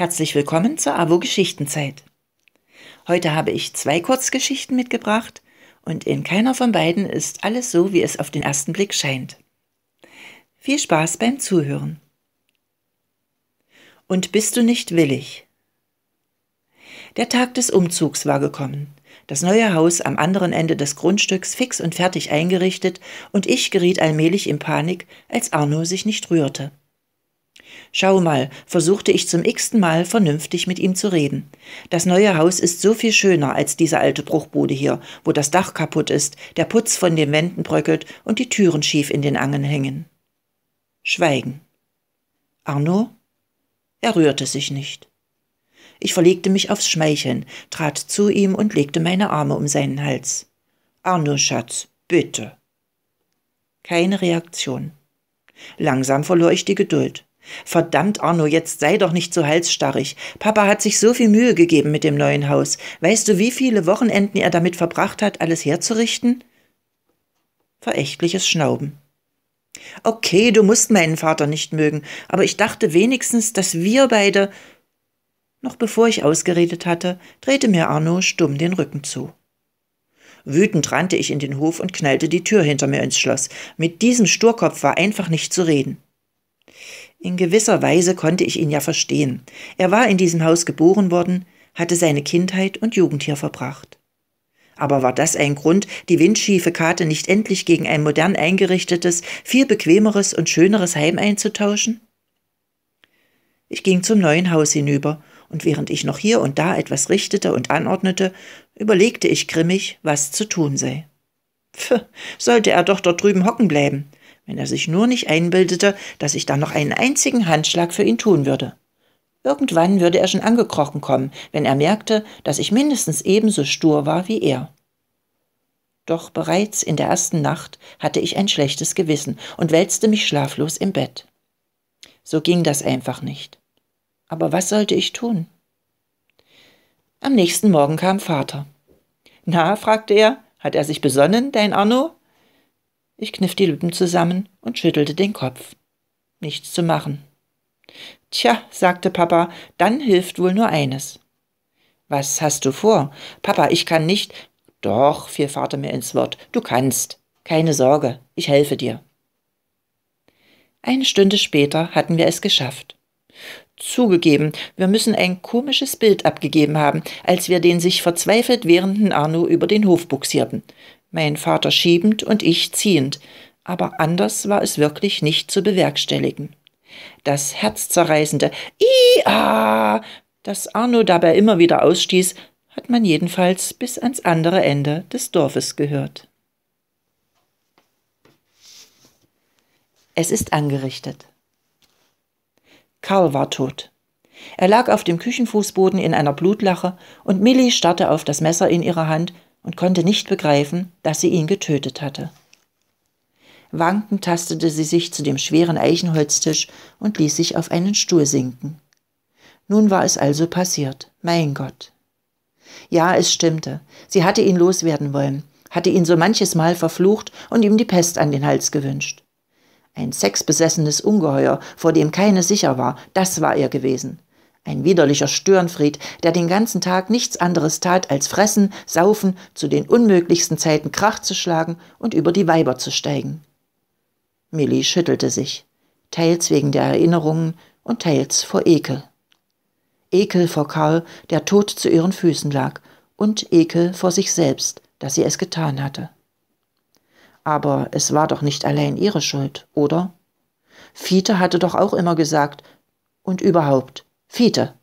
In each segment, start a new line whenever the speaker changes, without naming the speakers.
Herzlich willkommen zur AWO Geschichtenzeit. Heute habe ich zwei Kurzgeschichten mitgebracht und in keiner von beiden ist alles so, wie es auf den ersten Blick scheint. Viel Spaß beim Zuhören. Und bist du nicht willig? Der Tag des Umzugs war gekommen. Das neue Haus am anderen Ende des Grundstücks fix und fertig eingerichtet und ich geriet allmählich in Panik, als Arno sich nicht rührte. Schau mal, versuchte ich zum x-ten Mal vernünftig mit ihm zu reden. Das neue Haus ist so viel schöner als diese alte Bruchbude hier, wo das Dach kaputt ist, der Putz von den Wänden bröckelt und die Türen schief in den Angeln hängen. Schweigen. Arno? Er rührte sich nicht. Ich verlegte mich aufs Schmeicheln, trat zu ihm und legte meine Arme um seinen Hals. Arno, Schatz, bitte. Keine Reaktion. Langsam verlor ich die Geduld. Verdammt, Arno, jetzt sei doch nicht so halsstarrig. Papa hat sich so viel Mühe gegeben mit dem neuen Haus. Weißt du, wie viele Wochenenden er damit verbracht hat, alles herzurichten? Verächtliches Schnauben. Okay, du musst meinen Vater nicht mögen, aber ich dachte wenigstens, dass wir beide. Noch bevor ich ausgeredet hatte, drehte mir Arno stumm den Rücken zu. Wütend rannte ich in den Hof und knallte die Tür hinter mir ins Schloss. Mit diesem Sturkopf war einfach nicht zu reden. In gewisser Weise konnte ich ihn ja verstehen. Er war in diesem Haus geboren worden, hatte seine Kindheit und Jugend hier verbracht. Aber war das ein Grund, die windschiefe Karte nicht endlich gegen ein modern eingerichtetes, viel bequemeres und schöneres Heim einzutauschen? Ich ging zum neuen Haus hinüber, und während ich noch hier und da etwas richtete und anordnete, überlegte ich grimmig, was zu tun sei. Pff, sollte er doch dort drüben hocken bleiben wenn er sich nur nicht einbildete, dass ich dann noch einen einzigen Handschlag für ihn tun würde. Irgendwann würde er schon angekrochen kommen, wenn er merkte, dass ich mindestens ebenso stur war wie er. Doch bereits in der ersten Nacht hatte ich ein schlechtes Gewissen und wälzte mich schlaflos im Bett. So ging das einfach nicht. Aber was sollte ich tun? Am nächsten Morgen kam Vater. Na, fragte er, hat er sich besonnen, dein Arno? Ich kniff die Lippen zusammen und schüttelte den Kopf. Nichts zu machen. Tja, sagte Papa, dann hilft wohl nur eines. Was hast du vor? Papa, ich kann nicht. Doch, fiel Vater mir ins Wort, du kannst. Keine Sorge, ich helfe dir. Eine Stunde später hatten wir es geschafft. Zugegeben, wir müssen ein komisches Bild abgegeben haben, als wir den sich verzweifelt wehrenden Arno über den Hof buxierten mein Vater schiebend und ich ziehend, aber anders war es wirklich nicht zu bewerkstelligen. Das herzzerreißende Ia, das Arno dabei immer wieder ausstieß, hat man jedenfalls bis ans andere Ende des Dorfes gehört. Es ist angerichtet. Karl war tot. Er lag auf dem Küchenfußboden in einer Blutlache und Millie starrte auf das Messer in ihrer Hand und konnte nicht begreifen, dass sie ihn getötet hatte. Wankend tastete sie sich zu dem schweren Eichenholztisch und ließ sich auf einen Stuhl sinken. Nun war es also passiert. Mein Gott. Ja, es stimmte. Sie hatte ihn loswerden wollen, hatte ihn so manches Mal verflucht und ihm die Pest an den Hals gewünscht. Ein sexbesessenes Ungeheuer, vor dem keine sicher war, das war er gewesen. Ein widerlicher Störenfried, der den ganzen Tag nichts anderes tat, als fressen, saufen, zu den unmöglichsten Zeiten Krach zu schlagen und über die Weiber zu steigen. Millie schüttelte sich, teils wegen der Erinnerungen und teils vor Ekel. Ekel vor Karl, der tot zu ihren Füßen lag, und Ekel vor sich selbst, dass sie es getan hatte. Aber es war doch nicht allein ihre Schuld, oder? Fiete hatte doch auch immer gesagt, und überhaupt, Väter.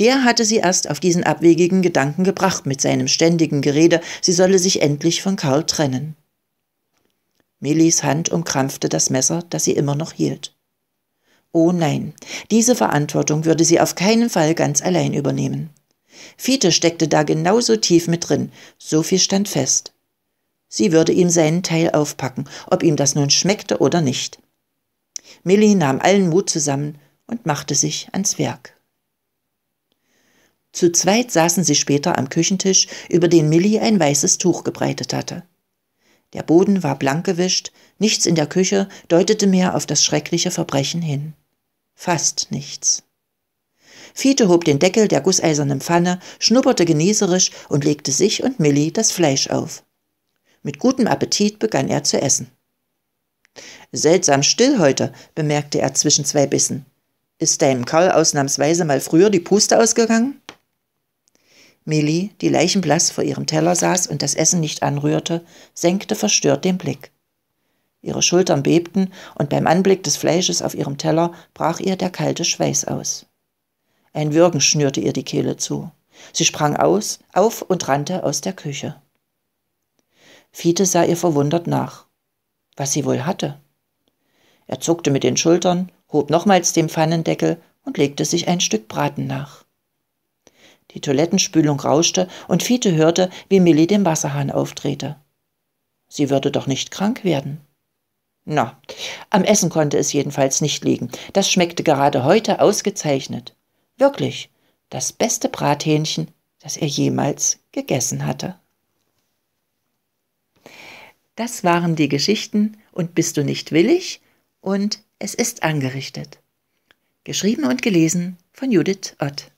Der hatte sie erst auf diesen abwegigen Gedanken gebracht mit seinem ständigen Gerede, sie solle sich endlich von Karl trennen. Millis Hand umkrampfte das Messer, das sie immer noch hielt. Oh nein, diese Verantwortung würde sie auf keinen Fall ganz allein übernehmen. Fiete steckte da genauso tief mit drin, so viel stand fest. Sie würde ihm seinen Teil aufpacken, ob ihm das nun schmeckte oder nicht. Millie nahm allen Mut zusammen und machte sich ans Werk. Zu zweit saßen sie später am Küchentisch, über den Millie ein weißes Tuch gebreitet hatte. Der Boden war blank gewischt, nichts in der Küche deutete mehr auf das schreckliche Verbrechen hin. Fast nichts. Fiete hob den Deckel der gusseisernen Pfanne, schnupperte genießerisch und legte sich und Millie das Fleisch auf. Mit gutem Appetit begann er zu essen. Seltsam still heute, bemerkte er zwischen zwei Bissen. Ist deinem Karl ausnahmsweise mal früher die Puste ausgegangen? Millie, die leichenblass vor ihrem Teller saß und das Essen nicht anrührte, senkte verstört den Blick. Ihre Schultern bebten, und beim Anblick des Fleisches auf ihrem Teller brach ihr der kalte Schweiß aus. Ein Würgen schnürte ihr die Kehle zu. Sie sprang aus, auf und rannte aus der Küche. Fiete sah ihr verwundert nach. Was sie wohl hatte? Er zuckte mit den Schultern, hob nochmals den Pfannendeckel und legte sich ein Stück Braten nach. Die Toilettenspülung rauschte und Fiete hörte, wie Millie dem Wasserhahn aufdrehte. Sie würde doch nicht krank werden. Na, am Essen konnte es jedenfalls nicht liegen. Das schmeckte gerade heute ausgezeichnet. Wirklich, das beste Brathähnchen, das er jemals gegessen hatte. Das waren die Geschichten und bist du nicht willig und es ist angerichtet. Geschrieben und gelesen von Judith Ott.